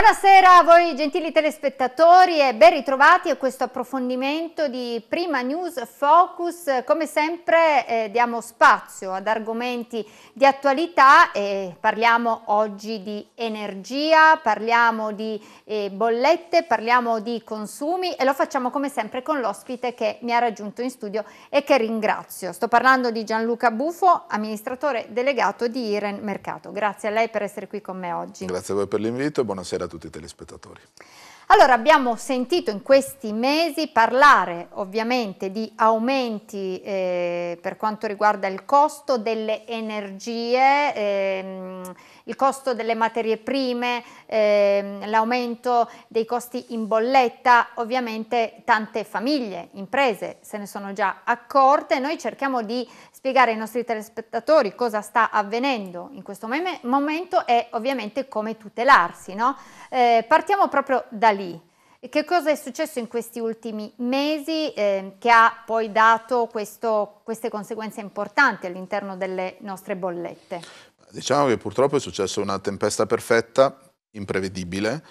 Buonasera a voi gentili telespettatori e ben ritrovati a questo approfondimento di Prima News Focus. Come sempre eh, diamo spazio ad argomenti di attualità e parliamo oggi di energia, parliamo di eh, bollette, parliamo di consumi e lo facciamo come sempre con l'ospite che mi ha raggiunto in studio e che ringrazio. Sto parlando di Gianluca Bufo, amministratore delegato di Iren Mercato. Grazie a lei per essere qui con me oggi. Grazie a voi per l'invito e buonasera a a tutti i telespettatori. Allora abbiamo sentito in questi mesi parlare ovviamente di aumenti eh, per quanto riguarda il costo delle energie, ehm, il costo delle materie prime, ehm, l'aumento dei costi in bolletta, ovviamente tante famiglie, imprese se ne sono già accorte, noi cerchiamo di spiegare ai nostri telespettatori cosa sta avvenendo in questo momento e ovviamente come tutelarsi. No? Eh, partiamo proprio da lì lì. che cosa è successo in questi ultimi mesi eh, che ha poi dato questo, queste conseguenze importanti all'interno delle nostre bollette? Diciamo che purtroppo è successa una tempesta perfetta, imprevedibile,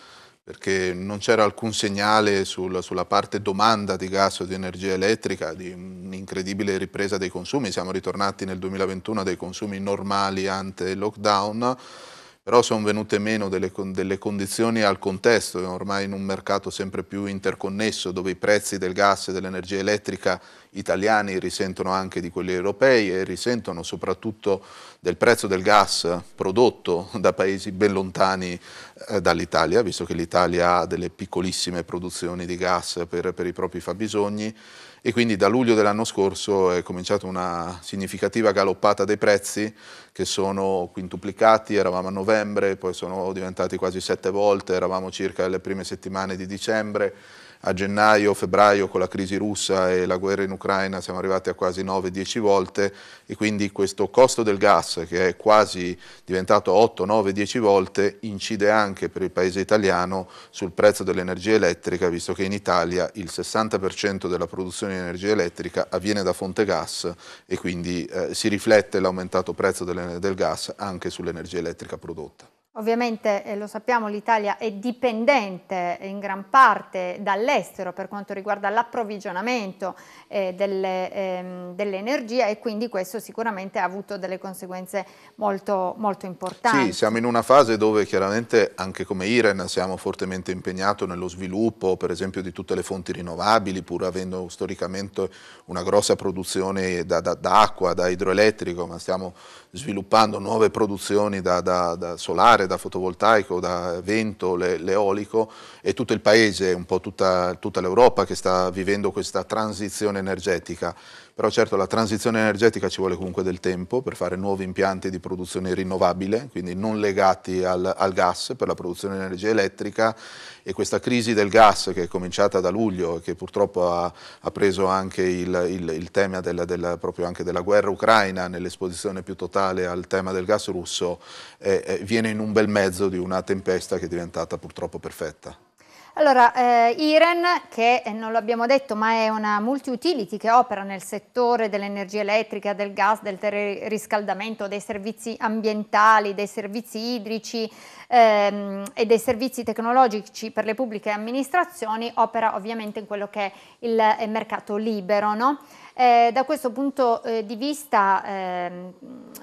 perché non c'era alcun segnale sul, sulla parte domanda di gas o di energia elettrica, di un'incredibile ripresa dei consumi, siamo ritornati nel 2021 a dei consumi normali ante lockdown però sono venute meno delle, delle, condizioni al contesto, ormai in un mercato sempre più interconnesso, dove i prezzi del gas e dell'energia elettrica italiani risentono anche di quelli europei e risentono soprattutto del prezzo del gas prodotto da paesi ben lontani eh, dall'Italia, visto che l'Italia ha delle piccolissime produzioni di gas per, per i propri fabbisogni e quindi da luglio dell'anno scorso è cominciata una significativa galoppata dei prezzi che sono quintuplicati, eravamo a novembre, poi sono diventati quasi sette volte, eravamo circa le prime settimane di dicembre a gennaio, febbraio con la crisi russa e la guerra in Ucraina siamo arrivati a quasi 9-10 volte e quindi questo costo del gas che è quasi diventato 8-9-10 volte incide anche per il paese italiano sul prezzo dell'energia elettrica visto che in Italia il 60% della produzione di energia elettrica avviene da fonte gas e quindi eh, si riflette l'aumentato prezzo del, del gas anche sull'energia elettrica prodotta. Ovviamente eh, lo sappiamo, l'Italia è dipendente in gran parte dall'estero per quanto riguarda l'approvvigionamento eh, ehm, dell'energia ehm, dell e quindi questo sicuramente ha avuto delle conseguenze molto, molto, importanti. Sì, siamo in una fase dove chiaramente anche come IREN siamo fortemente impegnati nello sviluppo per esempio di tutte le fonti rinnovabili pur avendo storicamente una grossa produzione da, da, da acqua, da idroelettrico, ma stiamo sviluppando nuove produzioni da, da solare solare, da fotovoltaico, da vento, l'eolico e tutto il paese, un po' tutta, tutta l'Europa che sta vivendo questa transizione energetica però certo la transizione energetica ci vuole comunque del tempo per fare nuovi impianti di produzione rinnovabile, quindi non legati al, al, gas per la produzione di energia elettrica e questa crisi del gas che è cominciata da luglio e che purtroppo ha, ha preso anche il, il, il tema della, della, proprio anche della guerra ucraina nell'esposizione più totale al tema del gas russo eh, eh, viene in un bel mezzo di una tempesta che è diventata purtroppo perfetta. Allora, eh, IREN, che eh, non l'abbiamo detto, ma è una multi-utility che opera nel settore dell'energia elettrica, del gas, del riscaldamento, dei servizi ambientali, dei servizi idrici ehm, e dei servizi tecnologici per le pubbliche amministrazioni, opera ovviamente in quello che è il eh, mercato libero. No? Eh, da questo punto eh, di vista... Ehm,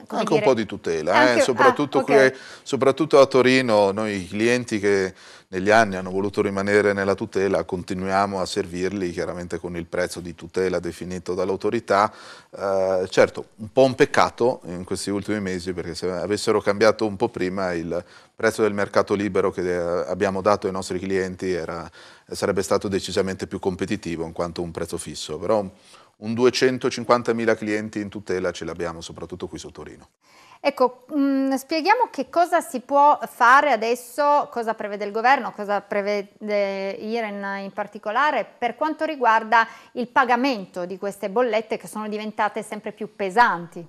anche dire? un po' di tutela, eh, anche, eh? soprattutto, ah, okay. qui, eh, soprattutto a Torino noi clienti che negli anni hanno voluto rimanere nella tutela, continuiamo a servirli chiaramente con il prezzo di tutela definito dall'autorità. Eh, certo, un po' un peccato in questi ultimi mesi perché se avessero cambiato un po' prima il prezzo del mercato libero che eh, abbiamo dato ai nostri clienti era, sarebbe stato decisamente più competitivo in quanto un prezzo fisso, però un 250.000 clienti in tutela ce l'abbiamo soprattutto qui su Torino. Ecco, mh, mm, spieghiamo che cosa si può fare adesso, cosa prevede il governo, cosa prevede IREN in particolare per quanto riguarda il pagamento di queste bollette che sono diventate sempre più pesanti.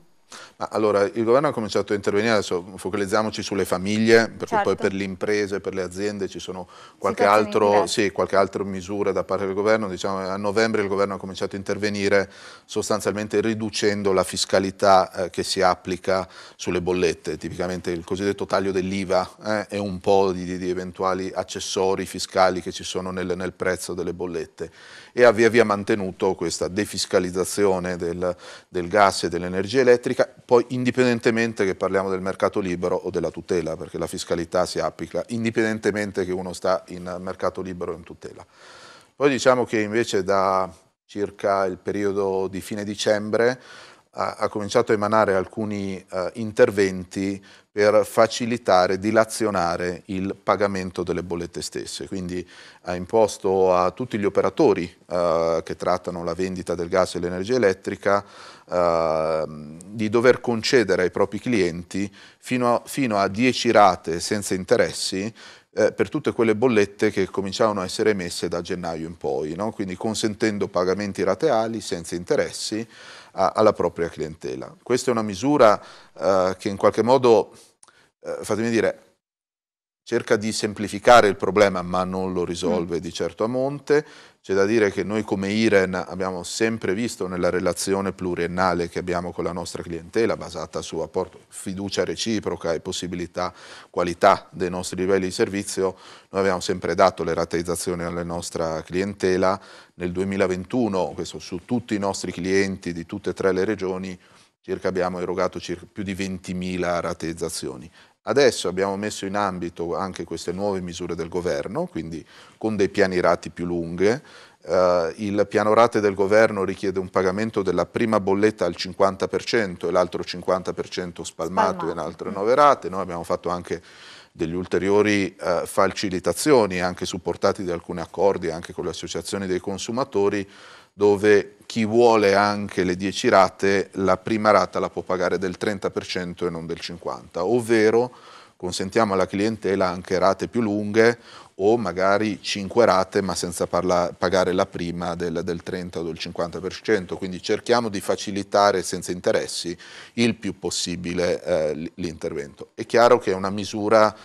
Ma allora, il governo ha cominciato a intervenire, adesso focalizziamoci sulle famiglie, perché certo. poi per le imprese, per le aziende ci sono qualche, altro, sì, qualche altra misura da parte del governo. Diciamo, a novembre il governo ha cominciato a intervenire sostanzialmente riducendo la fiscalità eh, che si applica sulle bollette, tipicamente il cosiddetto taglio dell'IVA eh, e un po' di, di, eventuali accessori fiscali che ci sono nel, nel prezzo delle bollette e ha via via mantenuto questa defiscalizzazione del, del gas e dell'energia elettrica pubblica, poi indipendentemente che parliamo del mercato libero o della tutela, perché la fiscalità si applica indipendentemente che uno sta in mercato libero o in tutela. Poi diciamo che invece da circa il periodo di fine dicembre ha, ha cominciato a emanare alcuni eh, interventi per facilitare, dilazionare il pagamento delle bollette stesse. Quindi ha imposto a tutti gli operatori eh, che trattano la vendita del gas e l'energia elettrica eh, di dover concedere ai propri clienti fino a, fino a 10 rate senza interessi eh, per tutte quelle bollette che cominciavano a essere emesse da gennaio in poi, no? quindi consentendo pagamenti rateali senza interessi a, alla propria clientela. Questa è una misura eh, che in qualche modo, eh, fatemi dire, cerca di semplificare il problema ma non lo risolve mm. di certo a monte. C'è da dire che noi come IREN abbiamo sempre visto nella relazione pluriennale che abbiamo con la nostra clientela, basata su apporto, fiducia reciproca e possibilità, qualità dei nostri livelli di servizio, noi abbiamo sempre dato le rateizzazioni alla nostra clientela. Nel 2021, questo su tutti i nostri clienti di tutte e tre le regioni, circa abbiamo erogato circa più di 20.000 rateizzazioni. Adesso abbiamo messo in ambito anche queste nuove misure del governo, quindi con dei piani rati più lunghe. Eh, il piano rate del governo richiede un pagamento della prima bolletta al 50% e l'altro 50% spalmato, spalmato. in altre nove rate. Noi abbiamo fatto anche delle ulteriori eh, facilitazioni, anche supportati da alcuni accordi anche con le associazioni dei consumatori, dove chi vuole anche le 10 rate, la prima rata la può pagare del 30% e non del 50%, ovvero consentiamo alla clientela anche rate più lunghe o magari 5 rate ma senza parla, pagare la prima del, del 30 o del 50%, quindi cerchiamo di facilitare senza interessi il più possibile eh, l'intervento. È chiaro che è una misura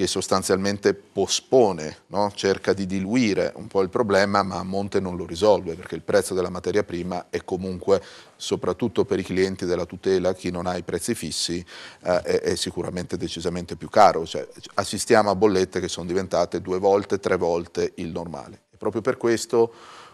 che sostanzialmente pospone, no? cerca di diluire un po' il problema, ma a monte non lo risolve, perché il prezzo della materia prima è comunque, soprattutto per i clienti della tutela, chi non ha i prezzi fissi, eh, è, è, sicuramente decisamente più caro. Cioè, assistiamo a bollette che sono diventate due volte, tre volte il normale. E proprio per questo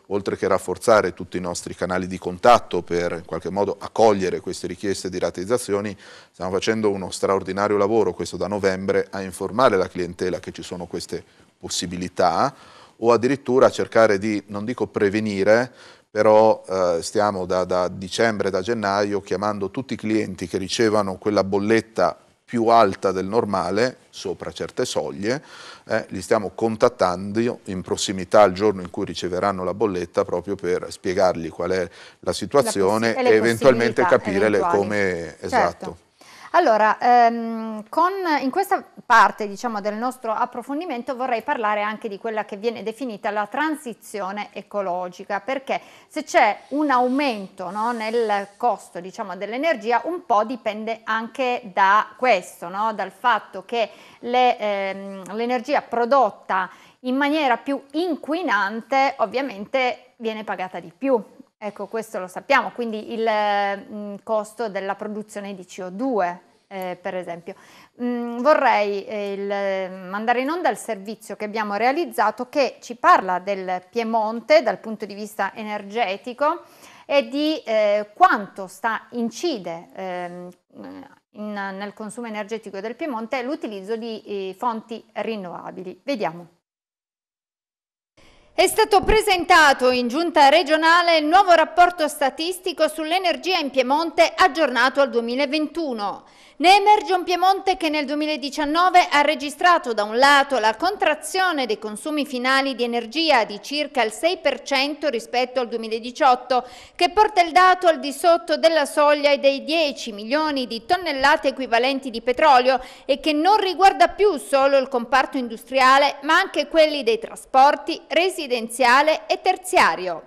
oltre che rafforzare tutti i nostri canali di contatto per in qualche modo accogliere queste richieste di rateizzazioni, stiamo facendo uno straordinario lavoro, questo da novembre, a informare la clientela che ci sono queste possibilità o addirittura cercare di, non dico prevenire, però eh, stiamo da, da dicembre, da gennaio chiamando tutti i clienti che ricevano quella bolletta più alta del normale, sopra certe soglie, eh, li stiamo contattando in prossimità al giorno in cui riceveranno la bolletta proprio per spiegargli qual è la situazione la e, eventualmente capire eventuali. come... Certo. Esatto. Allora, ehm, con, in questa parte diciamo, del nostro approfondimento vorrei parlare anche di quella che viene definita la transizione ecologica, perché se c'è un aumento no, nel costo diciamo, dell'energia un po' dipende anche da questo, no? dal fatto che le, ehm, l'energia prodotta in maniera più inquinante ovviamente viene pagata di più, Ecco, questo lo sappiamo, quindi il mm, costo della produzione di CO2 eh, per esempio. Mm, vorrei eh, il, eh, mandare in onda il servizio che abbiamo realizzato che ci parla del Piemonte dal punto di vista energetico e di eh, quanto sta, incide ehm, in, nel consumo energetico del Piemonte l'utilizzo di eh, fonti rinnovabili. Vediamo. È stato presentato in giunta regionale il nuovo rapporto statistico sull'energia in Piemonte aggiornato al 2021. Ne emerge un Piemonte che nel 2019 ha registrato da un lato la contrazione dei consumi finali di energia di circa il 6% rispetto al 2018, che porta il dato al di sotto della soglia dei 10 milioni di tonnellate equivalenti di petrolio e che non riguarda più solo il comparto industriale, ma anche quelli dei trasporti, residenziale e terziario.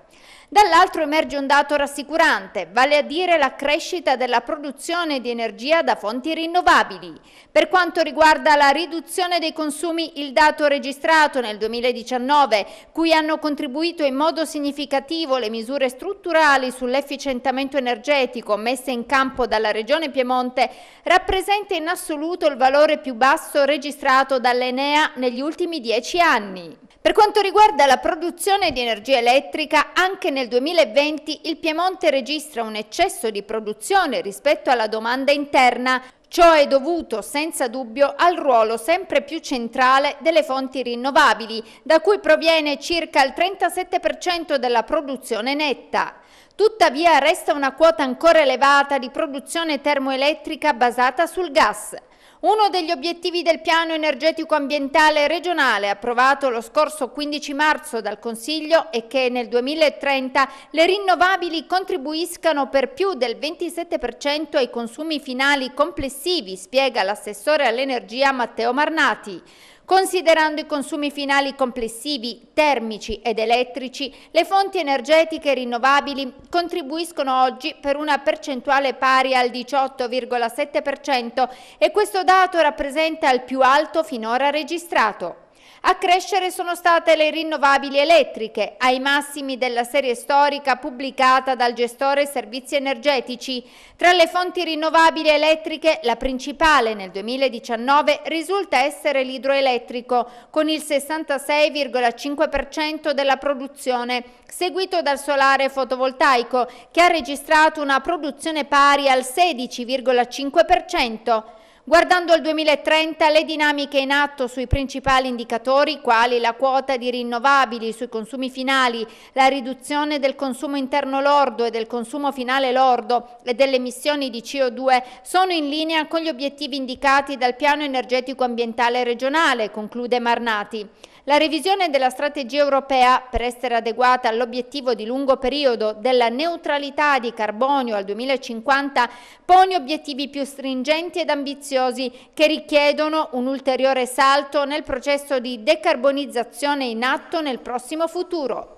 Dall'altro emerge un dato rassicurante, vale a dire la crescita della produzione di energia da fonti rinnovabili. Per quanto riguarda la riduzione dei consumi, il dato registrato nel 2019, cui hanno contribuito in modo significativo le misure strutturali sull'efficientamento energetico messe in campo dalla Regione Piemonte, rappresenta in assoluto il valore più basso registrato dall'Enea negli ultimi dieci anni. Per quanto riguarda la produzione di energia elettrica, anche nel 2020 il Piemonte registra un eccesso di produzione rispetto alla domanda interna, Ciò è dovuto senza dubbio al ruolo sempre più centrale delle fonti rinnovabili, da cui proviene circa il 37% della produzione netta. Tuttavia resta una quota ancora elevata di produzione termoelettrica basata sul gas, uno degli obiettivi del piano energetico ambientale regionale approvato lo scorso 15 marzo dal Consiglio è che nel 2030 le rinnovabili contribuiscano per più del 27% ai consumi finali complessivi, spiega l'assessore all'energia Matteo Marnati. Considerando i consumi finali complessivi termici ed elettrici, le fonti energetiche rinnovabili contribuiscono oggi per una percentuale pari al 18,7% e questo dato rappresenta il più alto finora registrato. A crescere sono state le rinnovabili elettriche, ai massimi della serie storica pubblicata dal gestore servizi energetici. Tra le fonti rinnovabili elettriche, la principale nel 2019 risulta essere l'idroelettrico, con il 66,5% della produzione, seguito dal solare fotovoltaico, che ha registrato una produzione pari al 16,5%. Guardando al 2030, le dinamiche in atto sui principali indicatori, quali la quota di rinnovabili sui consumi finali, la riduzione del consumo interno lordo e del consumo finale lordo e delle emissioni di CO2, sono in linea con gli obiettivi indicati dal piano energetico ambientale regionale, conclude Marnati. La revisione della strategia europea per essere adeguata all'obiettivo di lungo periodo della neutralità di carbonio al 2050 pone obiettivi più stringenti ed ambiziosi che richiedono un ulteriore salto nel processo di decarbonizzazione in atto nel prossimo futuro.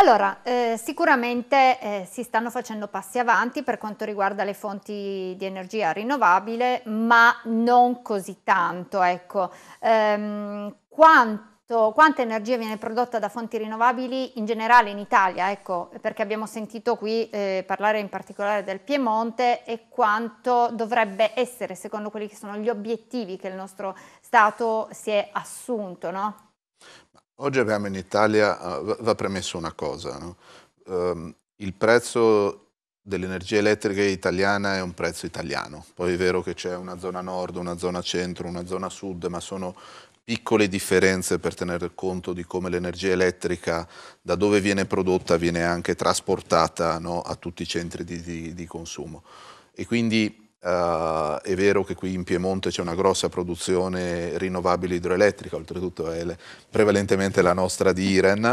Allora, eh, sicuramente eh, si stanno facendo passi avanti per quanto riguarda le fonti di energia rinnovabile, ma non così tanto, ecco. Ehm, quanto, quanta energia viene prodotta da fonti rinnovabili in generale in Italia, ecco, perché abbiamo sentito qui eh, parlare in particolare del Piemonte e quanto dovrebbe essere secondo quelli che sono gli obiettivi che il nostro Stato si è assunto, no? Oggi abbiamo in Italia, ah, va premesso una cosa, no? um, il prezzo dell'energia elettrica italiana è un prezzo italiano, poi è vero che c'è una zona nord, una zona centro, una zona sud, ma sono piccole differenze per tenere conto di come l'energia elettrica da dove viene prodotta viene anche trasportata no? a tutti i centri di, di, di consumo. E quindi Uh, è vero che qui in Piemonte c'è una grossa produzione rinnovabile idroelettrica, oltretutto è prevalentemente la nostra di Iren,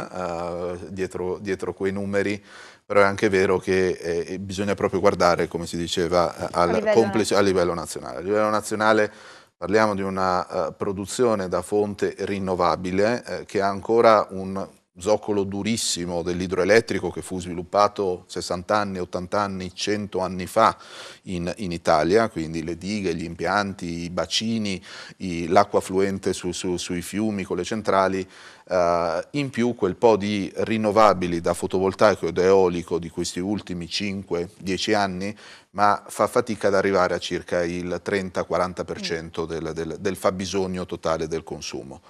uh, dietro, dietro, quei numeri, però è anche vero che eh, bisogna proprio guardare, come si diceva, eh, al a, livello complice, a livello nazionale. A livello nazionale parliamo di una uh, produzione da fonte rinnovabile che ha ancora un zoccolo durissimo dell'idroelettrico che fu sviluppato 60 anni, 80 anni, 100 anni fa in, in Italia, quindi le dighe, gli impianti, i bacini, l'acqua fluente su, su, sui fiumi con le centrali, eh, in più quel po' di rinnovabili da fotovoltaico ed eolico di questi ultimi 5-10 anni, ma fa fatica ad arrivare a circa il 30-40% mm. del, del, del fabbisogno totale del consumo.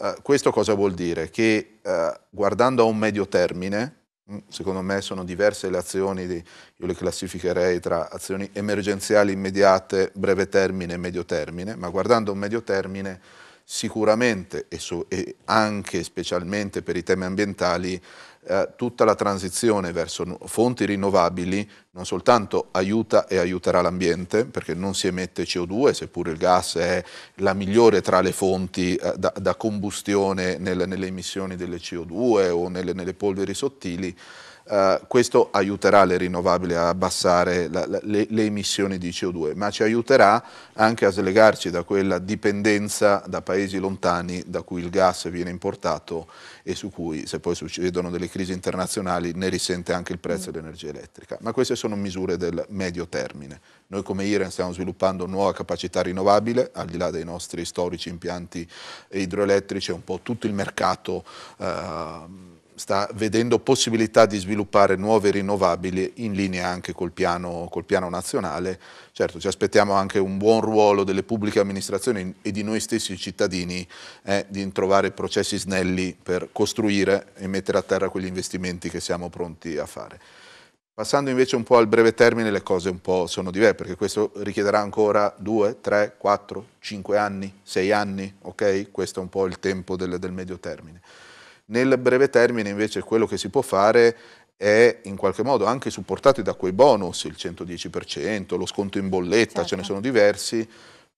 Eh, questo cosa vuol dire? Che uh, guardando a un medio termine, mm, secondo me sono diverse le azioni, di, io le classificherei tra azioni emergenziali immediate, breve termine e medio termine, ma guardando a un medio termine sicuramente e, so, e anche specialmente per i temi ambientali eh, tutta la transizione verso fonti rinnovabili non soltanto aiuta e aiuterà l'ambiente, perché non si emette CO2, seppure il gas è la migliore tra le fonti eh, da, da, combustione nel, nelle emissioni delle CO2 o nelle, nelle polveri sottili, eh, questo aiuterà le rinnovabili a abbassare la, la, le, le, emissioni di CO2, ma ci aiuterà anche a slegarci da quella dipendenza da paesi lontani da cui il gas viene importato e su cui se poi succedono delle crisi internazionali ne risente anche il prezzo mm. dell'energia elettrica. Ma queste sono misure del medio termine. Noi come Iran stiamo sviluppando nuova capacità rinnovabile, al di là dei nostri storici impianti idroelettrici, un po' tutto il mercato. Uh, sta vedendo possibilità di sviluppare nuove rinnovabili in linea anche col piano, col piano nazionale. Certo, ci aspettiamo anche un buon ruolo delle pubbliche amministrazioni e di noi stessi cittadini eh, di trovare processi snelli per costruire e mettere a terra quegli investimenti che siamo pronti a fare. Passando invece un po' al breve termine le cose un po' sono diverse perché questo richiederà ancora 2, 3, 4, 5 anni, 6 anni, ok? Questo è un po' il tempo del, del medio termine. Nel breve termine invece quello che si può fare è in qualche modo anche supportato da quei bonus, il 110%, lo sconto in bolletta, certo. ce ne certo. sono diversi,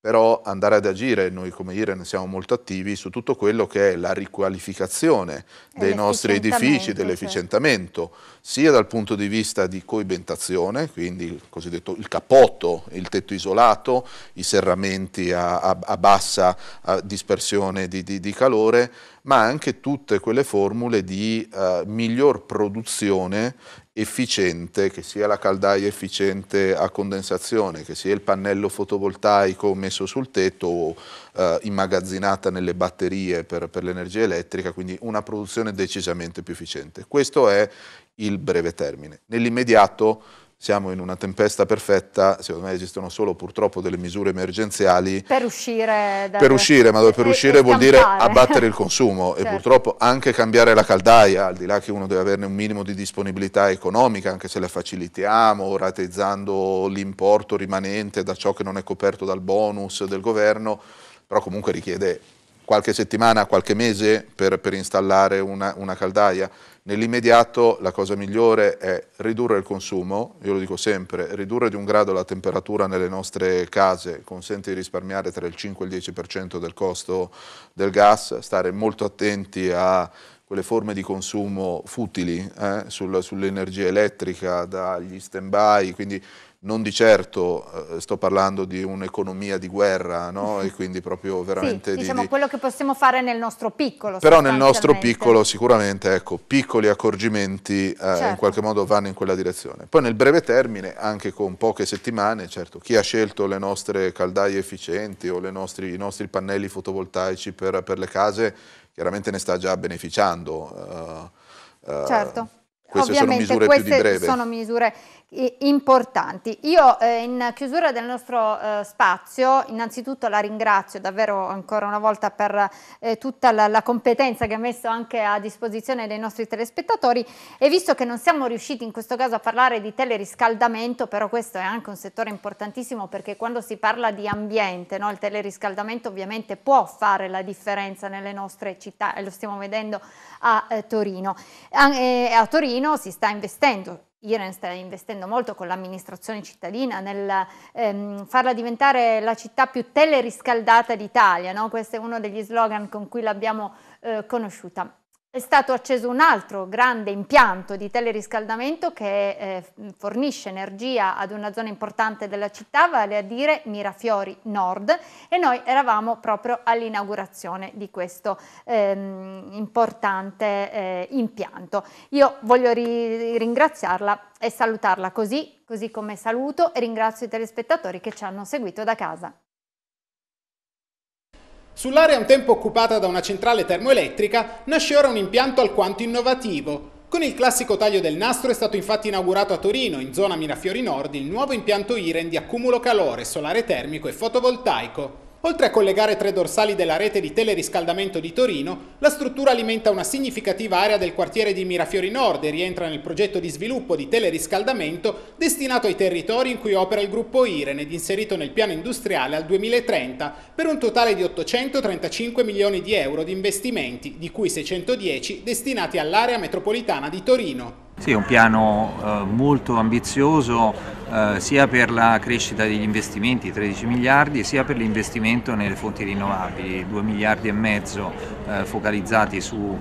però andare ad agire, noi come IREN siamo molto attivi su tutto quello che è la riqualificazione eh, dei nostri edifici, dell'efficientamento, cioè. sia dal punto di vista di coibentazione, quindi il cosiddetto il capotto, il tetto isolato, i serramenti a, a, a bassa a dispersione di, di, di, calore, ma anche tutte quelle formule di uh, miglior produzione efficiente, che sia la caldaia efficiente a condensazione, che sia il pannello fotovoltaico messo sul tetto o eh, immagazzinata nelle batterie per, per l'energia elettrica, quindi una produzione decisamente più efficiente. Questo è il breve termine. Nell'immediato siamo in una tempesta perfetta, secondo me esistono solo purtroppo delle misure emergenziali per uscire, da... per uscire ma per uscire vuol cambiare. dire abbattere il consumo certo. e purtroppo anche cambiare la caldaia, al di là che uno deve averne un minimo di disponibilità economica, anche se la facilitiamo, rateizzando l'importo rimanente da ciò che non è coperto dal bonus del governo, però comunque richiede qualche settimana, qualche mese per, per installare una, una caldaia. Nell'immediato la cosa migliore è ridurre il consumo, io lo dico sempre, ridurre di un grado la temperatura nelle nostre case consente di risparmiare tra il 5 e il 10% del costo del gas, stare molto attenti a quelle forme di consumo futili eh, sull'energia elettrica, dagli stand-by, quindi non di certo eh, sto parlando di un'economia di guerra, no? e quindi proprio veramente... Sì, diciamo di... quello che possiamo fare nel nostro piccolo. Però nel nostro piccolo sicuramente, ecco, piccoli accorgimenti eh, certo. in qualche modo vanno in quella direzione. Poi nel breve termine, anche con poche settimane, certo, chi ha scelto le nostre caldaie efficienti o nostri, i nostri pannelli fotovoltaici per, per, le case, chiaramente ne sta già beneficiando. Eh, eh certo. Queste Ovviamente, sono queste più di breve. sono misure importanti. Io eh, in chiusura del nostro eh, spazio innanzitutto la ringrazio davvero ancora una volta per eh, tutta la, la, competenza che ha messo anche a disposizione dei nostri telespettatori e visto che non siamo riusciti in questo caso a parlare di teleriscaldamento, però questo è anche un settore importantissimo perché quando si parla di ambiente, no, il teleriscaldamento ovviamente può fare la differenza nelle nostre città e lo stiamo vedendo a eh, Torino. A, eh, a Torino si sta investendo Iren sta investendo molto con l'amministrazione cittadina nel ehm, farla diventare la città più teleriscaldata d'Italia, no? questo è uno degli slogan con cui l'abbiamo eh, conosciuta. È stato acceso un altro grande impianto di teleriscaldamento che eh, fornisce energia ad una zona importante della città, vale a dire Mirafiori Nord e noi eravamo proprio all'inaugurazione di questo ehm, importante eh, impianto. Io voglio ri ringraziarla e salutarla così, così come saluto e ringrazio i telespettatori che ci hanno seguito da casa. Sull'area un tempo occupata da una centrale termoelettrica nasce ora un impianto alquanto innovativo. Con il classico taglio del nastro è stato infatti inaugurato a Torino, in zona Mirafiori Nord, il nuovo impianto IREN di accumulo calore, solare termico e fotovoltaico. Oltre a collegare tre dorsali della rete di teleriscaldamento di Torino, la struttura alimenta una significativa area del quartiere di Mirafiori Nord e rientra nel progetto di sviluppo di teleriscaldamento destinato ai territori in cui opera il gruppo IREN ed inserito nel piano industriale al 2030 per un totale di 835 milioni di euro di investimenti, di cui 610 destinati all'area metropolitana di Torino. Sì, è un piano eh, molto ambizioso eh, sia per la crescita degli investimenti, 13 miliardi, sia per l'investimento nelle fonti rinnovabili, 2 miliardi e mezzo eh, focalizzati sulle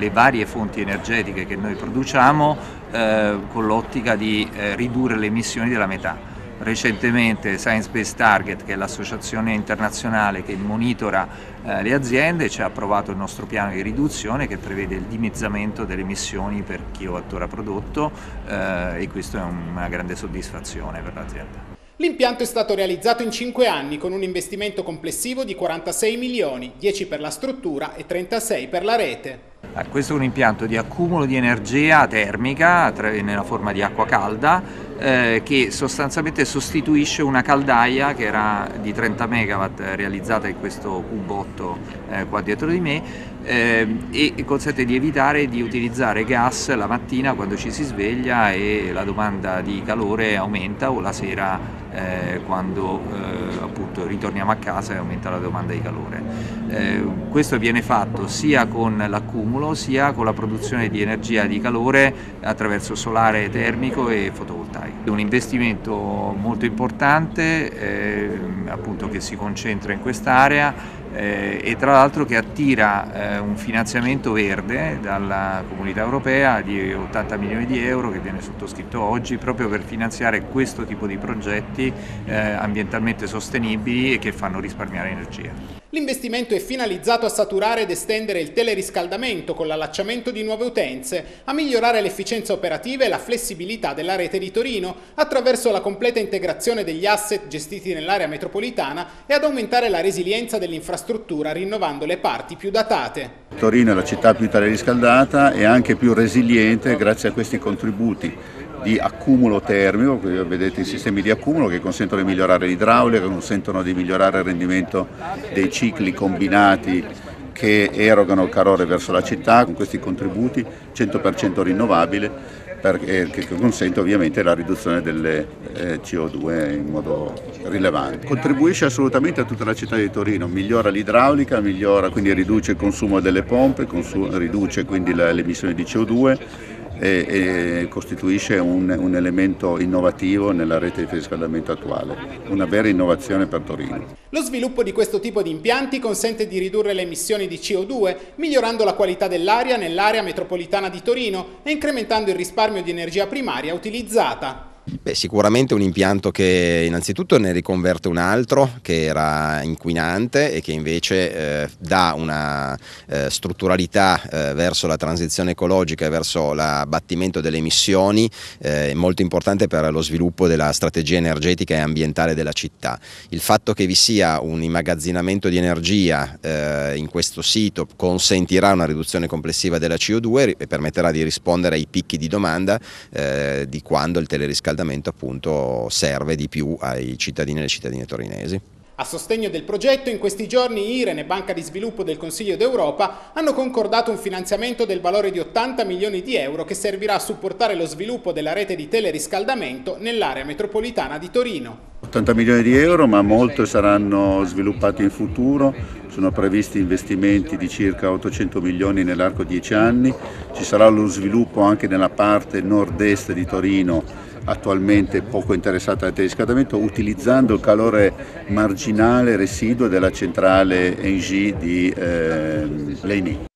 eh, varie fonti energetiche che noi produciamo eh, con l'ottica di eh, ridurre le emissioni della metà. Recentemente Science Based Target, che è l'associazione internazionale che monitora eh, le aziende, ci ha approvato il nostro piano di riduzione che prevede il dimezzamento delle emissioni per chi ho chilowattora prodotto eh, e questa è una grande soddisfazione per l'azienda. L'impianto è stato realizzato in 5 anni con un investimento complessivo di 46 milioni, 10 per la struttura e 36 per la rete. Ah, questo è un impianto di accumulo di energia termica nella forma di acqua calda eh, che sostanzialmente sostituisce una caldaia che era di 30 MW eh, realizzata in questo cubotto eh, qua dietro di me eh, e consente di evitare di utilizzare gas la mattina quando ci si sveglia e la domanda di calore aumenta o la sera eh, quando eh, appunto ritorniamo a casa e aumenta la domanda di calore. Eh, questo viene fatto sia con l'accumulo sia con la produzione di energia di calore attraverso solare termico e fotovoltaico. È Un investimento molto importante eh, appunto che si concentra in quest'area eh, e tra l'altro che attira eh, un finanziamento verde dalla comunità europea di 80 milioni di euro che viene sottoscritto oggi proprio per finanziare questo tipo di progetti eh, ambientalmente sostenibili e che fanno risparmiare energia. L'investimento è finalizzato a saturare ed estendere il teleriscaldamento con l'allacciamento di nuove utenze, a migliorare l'efficienza operativa e la flessibilità della rete di Torino attraverso la completa integrazione degli asset gestiti nell'area metropolitana e ad aumentare la resilienza dell'infrastruttura rinnovando le parti più datate. Torino è la città più teleriscaldata e anche più resiliente grazie a questi contributi di accumulo termico, vedete i sistemi di accumulo che consentono di migliorare l'idraulica, consentono di migliorare il rendimento dei cicli combinati che erogano calore verso la città con questi contributi 100% rinnovabile perché, che consente ovviamente la riduzione delle eh, CO2 in modo rilevante. Contribuisce assolutamente a tutta la città di Torino, migliora l'idraulica, migliora, quindi riduce il consumo delle pompe, consumo, riduce quindi emissioni di CO2 e, e costituisce un, un, elemento innovativo nella rete di riscaldamento attuale, una vera innovazione per Torino. Lo sviluppo di questo tipo di impianti consente di ridurre le emissioni di CO2, migliorando la qualità dell'aria nell'area metropolitana di Torino e incrementando il risparmio di energia primaria utilizzata. Beh, sicuramente un impianto che innanzitutto ne riconverte un altro che era inquinante e che invece eh, dà una eh, strutturalità eh, verso la transizione ecologica e verso l'abbattimento delle emissioni eh, molto importante per lo sviluppo della strategia energetica e ambientale della città. Il fatto che vi sia un immagazzinamento di energia eh, in questo sito consentirà una riduzione complessiva della CO2 e permetterà di rispondere ai picchi di domanda eh, di quando il teleriscaldamento momento appunto serve di più ai cittadini e alle cittadine torinesi. A sostegno del progetto in questi giorni Irene, e Banca di Sviluppo del Consiglio d'Europa hanno concordato un finanziamento del valore di 80 milioni di euro che servirà a supportare lo sviluppo della rete di teleriscaldamento nell'area metropolitana di Torino. 80 milioni di euro ma molto saranno sviluppati in futuro, sono previsti investimenti di circa 800 milioni nell'arco di 10 anni, ci sarà lo sviluppo anche nella parte nord-est di Torino attualmente poco interessata al teleriscaldamento utilizzando il calore marginale residuo della centrale Engie di eh, Leini.